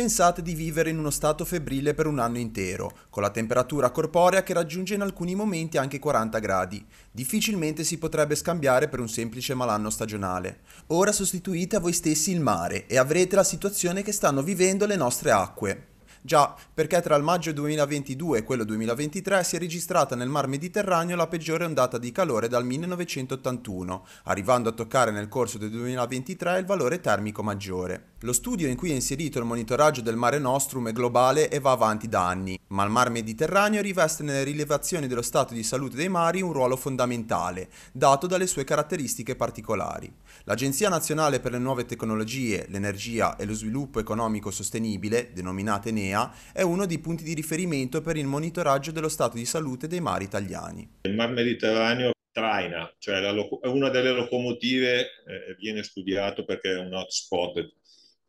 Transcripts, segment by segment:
Pensate di vivere in uno stato febbrile per un anno intero, con la temperatura corporea che raggiunge in alcuni momenti anche 40 gradi. Difficilmente si potrebbe scambiare per un semplice malanno stagionale. Ora sostituite a voi stessi il mare e avrete la situazione che stanno vivendo le nostre acque. Già, perché tra il maggio 2022 e quello 2023 si è registrata nel Mar Mediterraneo la peggiore ondata di calore dal 1981, arrivando a toccare nel corso del 2023 il valore termico maggiore. Lo studio in cui è inserito il monitoraggio del Mare Nostrum è globale e va avanti da anni, ma il Mar Mediterraneo riveste nelle rilevazioni dello stato di salute dei mari un ruolo fondamentale, dato dalle sue caratteristiche particolari. L'Agenzia Nazionale per le Nuove Tecnologie, l'Energia e lo Sviluppo Economico Sostenibile, denominata Enea, è uno dei punti di riferimento per il monitoraggio dello stato di salute dei mari italiani. Il Mar Mediterraneo traina, cioè è una delle locomotive, eh, viene studiato perché è un hotspot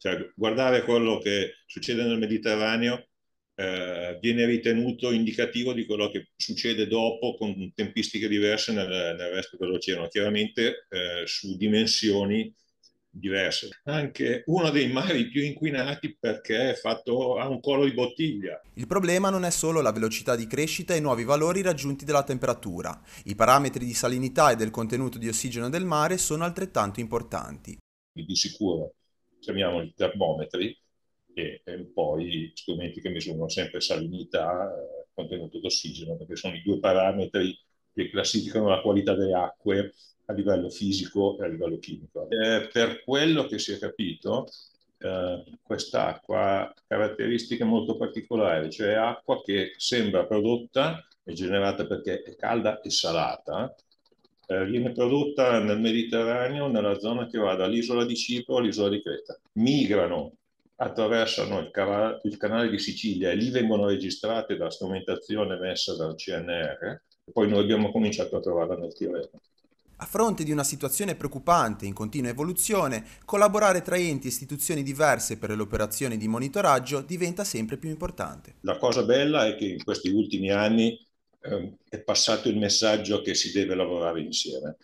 cioè, guardare quello che succede nel Mediterraneo eh, viene ritenuto indicativo di quello che succede dopo con tempistiche diverse nel, nel resto dell'oceano, chiaramente eh, su dimensioni diverse. Anche uno dei mari più inquinati perché è fatto a un collo di bottiglia. Il problema non è solo la velocità di crescita e i nuovi valori raggiunti della temperatura. I parametri di salinità e del contenuto di ossigeno del mare sono altrettanto importanti. Di sicuro chiamiamoli termometri, e, e poi strumenti che misurano sempre salinità, eh, contenuto d'ossigeno, perché sono i due parametri che classificano la qualità delle acque a livello fisico e a livello chimico. Eh, per quello che si è capito, eh, quest'acqua ha caratteristiche molto particolari, cioè acqua che sembra prodotta e generata perché è calda e salata, eh, viene prodotta nel Mediterraneo, nella zona che va dall'isola di Cipro all'isola di Creta. Migrano, attraversano il, cara- il canale di Sicilia e lì vengono registrate dalla strumentazione messa dal CNR, poi noi abbiamo cominciato a trovarla nel Tirreno. A fronte di una situazione preoccupante in continua evoluzione, collaborare tra enti e istituzioni diverse per le operazioni di monitoraggio diventa sempre più importante. La cosa bella è che in questi ultimi anni Ehm, è passato il messaggio che si deve lavorare insieme.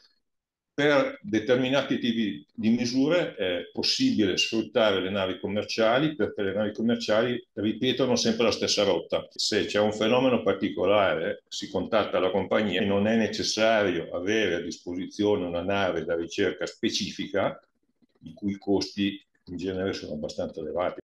Per determinati tipi di misure è possibile sfruttare le navi commerciali perché le navi commerciali ripetono sempre la stessa rotta. Se c'è un fenomeno particolare si contatta la compagnia e non è necessario avere a disposizione una nave da ricerca specifica, i cui costi in genere sono abbastanza elevati.